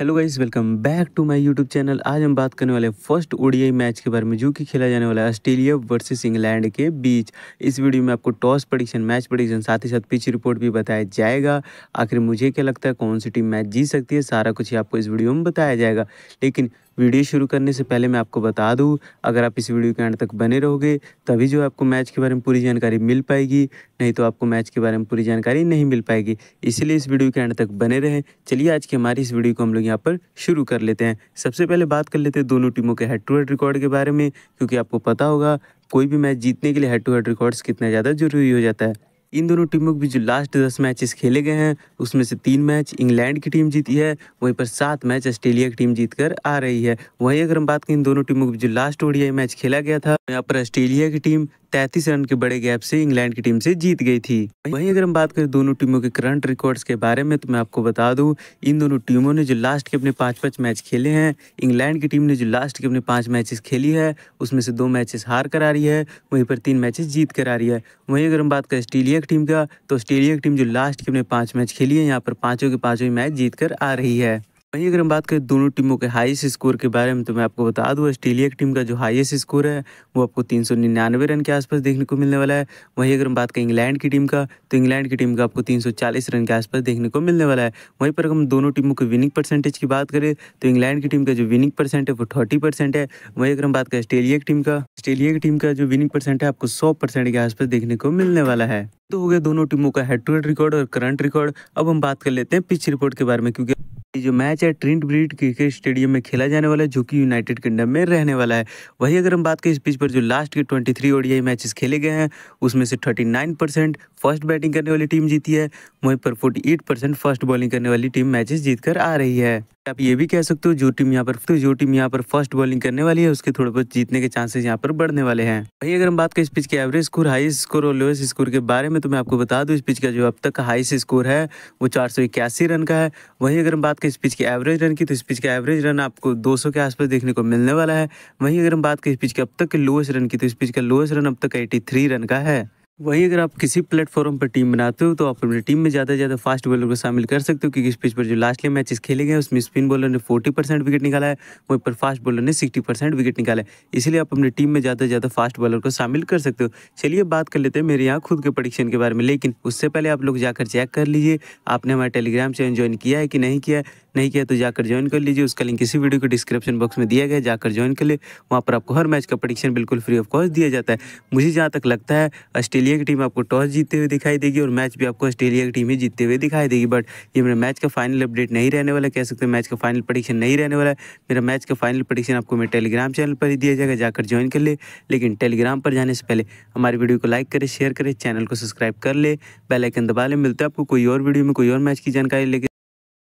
hello guys welcome back to my YouTube channel आज हम बात करने वाले फर्स्ट ओडीआई मैच के बारे में जो कि खेला जाने वाला है ऑस्ट्रेलिया वर्सेस इंग्लैंड के बीच इस वीडियो में आपको टॉस प्रडिक्शन मैच प्रडिक्शन साथ ही साथ पिच रिपोर्ट भी बताया जाएगा आखिर मुझे क्या लगता है कौन सी टीम मैच जीत सकती है सारा कुछ ही आपको इस वीडियो में बताया जाएगा लेकिन वीडियो शुरू करने से पहले मैं आपको बता दूँ अगर आप इस वीडियो के एंड तक बने रहोगे तभी जो आपको मैच के बारे में पूरी जानकारी मिल पाएगी नहीं तो आपको मैच के बारे में पूरी जानकारी नहीं मिल पाएगी इसीलिए इस वीडियो के एंड तक बने रहें चलिए आज की हमारी इस वीडियो को हम लोग यहाँ पर शुरू कर लेते हैं सबसे पहले बात कर लेते हैं दोनों टीमों के हेड टू हेड रिकॉर्ड के बारे में क्योंकि आपको पता होगा कोई भी मैच जीतने के लिए हेड टू हेड रिकॉर्ड्स कितना ज़्यादा ज़रूरी हो जाता है इन दोनों टीमों के बीच जो लास्ट दस मैचेस खेले गए हैं उसमें से तीन मैच इंग्लैंड की टीम जीती है वहीं पर सात मैच ऑस्ट्रेलिया की टीम जीत कर आ रही है वहीं अगर हम बात करें इन दोनों टीमों के बीच जो लास्ट ओडियाई मैच खेला गया था यहाँ पर ऑस्ट्रेलिया की टीम तैतीस रन के बड़े गैप से इंग्लैंड की टीम से जीत गई थी वहीं अगर हम बात करें दोनों टीमों के करंट रिकॉर्ड्स के बारे में तो मैं आपको बता दूं इन दोनों टीमों ने जो लास्ट के अपने पाँच पाँच मैच खेले हैं इंग्लैंड की टीम ने जो लास्ट के अपने पाँच मैचेस खेली है उसमें से दो मैचेस हार कर आ रही है वहीं पर तीन मैचेस जीत कर आ रही है वहीं अगर हम बात करें ऑस्ट्रेलिया की टीम का तो ऑस्ट्रेलिया की टीम जो लास्ट के अपने पाँच मैच खेली है यहाँ पर पाँचों के पाँचों मैच जीत कर आ रही है वहीं अगर हम बात करें दोनों टीमों के हाईएस्ट स्कोर के बारे में तो मैं आपको बता दूं ऑस्ट्रेलिया की टीम का जो हाईएस्ट स्कोर है वो आपको तीन सौ निन्यानवे रन के आसपास देखने को मिलने वाला है वहीं अगर हम बात करें इंग्लैंड की टीम का तो इंग्लैंड की टीम का आपको तीन सौ चालीस रन के आसपास देखने को मिलने वाला है वहीं पर हम दोनों टीमों के विनिंग परसेंटेज की बात करें तो इंग्लैंड की टीम का जो विनिंग परसेंट है वो थर्टी परसेंट है वहीं अगर हम बात करें ऑस्ट्रेलिया की टीम का ऑस्ट्रेलिया की टीम का जो विनिंग परसेंट है आपको सौ के आसपास देखने को मिलने वाला है तो हो गया दोनों टीमों का हेड टू हेड रिकॉर्ड और करंट रिकॉर्ड अब हम बात कर लेते हैं पिच रिपोर्ट के बारे में क्योंकि जो मैच है ट्रिंट ब्रिड क्रिकेट स्टेडियम में खेला जाने वाला है जो कि यूनाइटेड किंगडम में रहने वाला है वहीं अगर हम बात करें इस पिच पर जो लास्ट के 23 थ्री ओडीआई मैचेस खेले गए हैं उसमें से 39 परसेंट फर्स्ट बैटिंग करने वाली टीम जीती है वहीं पर 48 परसेंट फर्स्ट बॉलिंग करने वाली टीम मैचेस जीत कर आ रही है आप ये भी कह सकते हो जो टीम यहाँ पर तो जो टीम यहाँ पर फर्स्ट बॉलिंग करने वाली है उसके थोड़े बहुत जीतने के चांसेस यहाँ पर बढ़ने वाले हैं वही अगर हम बात करें इस पिच के एवरेज स्कोर हाई स्कोर और लोएस्ट स्कोर के बारे में तो मैं आपको बता दूं इस पिच का जो अब तक हाई हाइस्ट स्कोर है वो चार रन का है वहीं अगर हम बात करें इस पिच के एवरेज रन की तो इस पिच का एवरेज रन आपको दो के आसपास देखने को मिलने वाला है वहीं अगर हम बात करें इस पिच के अब तक के लोएस्ट रन की तो इस पिच का लोएस्ट रन अब तक एटी रन का है वहीं अगर आप किसी प्लेटफॉर्म पर टीम बनाते हो तो आप अपनी टीम में ज़्यादा से ज़्यादा फास्ट बॉलर को शामिल कर सकते हो क्योंकि इस पिच पर जो लास्ट ले मैचेस खेले गए उसमें स्पिन बॉलर ने 40 परसेंट विकेट निकाला है वहीं पर फास्ट बॉलर ने 60 परसेंट विकेट निकाला है इसलिए आप अपनी टीम में ज़्यादा से ज़्यादा फास्ट बॉलर को शामिल कर सकते हो चलिए बात कर लेते हैं मेरे यहाँ खुद के प्रडिक्शन के बारे में लेकिन उससे पहले आप लोग जाकर चेक कर लीजिए आपने हमारा टेलीग्राम चैनल ज्वाइन किया है कि नहीं किया है नहीं किया तो जाकर ज्वाइन कर लीजिए उसका लिंक इसी वीडियो के डिस्क्रिप्शन बॉक्स में दिया गया जाकर ज्वाइन कर ले वहाँ पर आपको हर मैच का प्रडिक्शन बिल्कुल फ्री ऑफ कॉस्ट दिया जाता है मुझे जहाँ तक लगता है ऑस्ट्रेलिया की टीम आपको टॉस जीतते हुए दिखाई देगी और मैच भी आपको ऑस्ट्रेलिया की टीम ही जीतते हुए दिखाई देगी बट ये मेरा मैच का फाइनल अपडेट नहीं रहने वाला कह सकते मैच का फाइनल प्रडिक्शन नहीं रहने वाला है मेरा मैच का फाइनल प्रडिक्शन आपको मेरे टेलीग्राम चैनल पर ही दिया जाएगा जाकर ज्वाइन कर ले लेकिन टेलीग्राम पर जाने से पहले हमारी वीडियो को लाइक करें शेयर करें चैनल को सब्सक्राइब कर ले बेलाइकन दबा ले मिलते हैं आपको कोई और वीडियो में कोई और मैच की जानकारी लेकर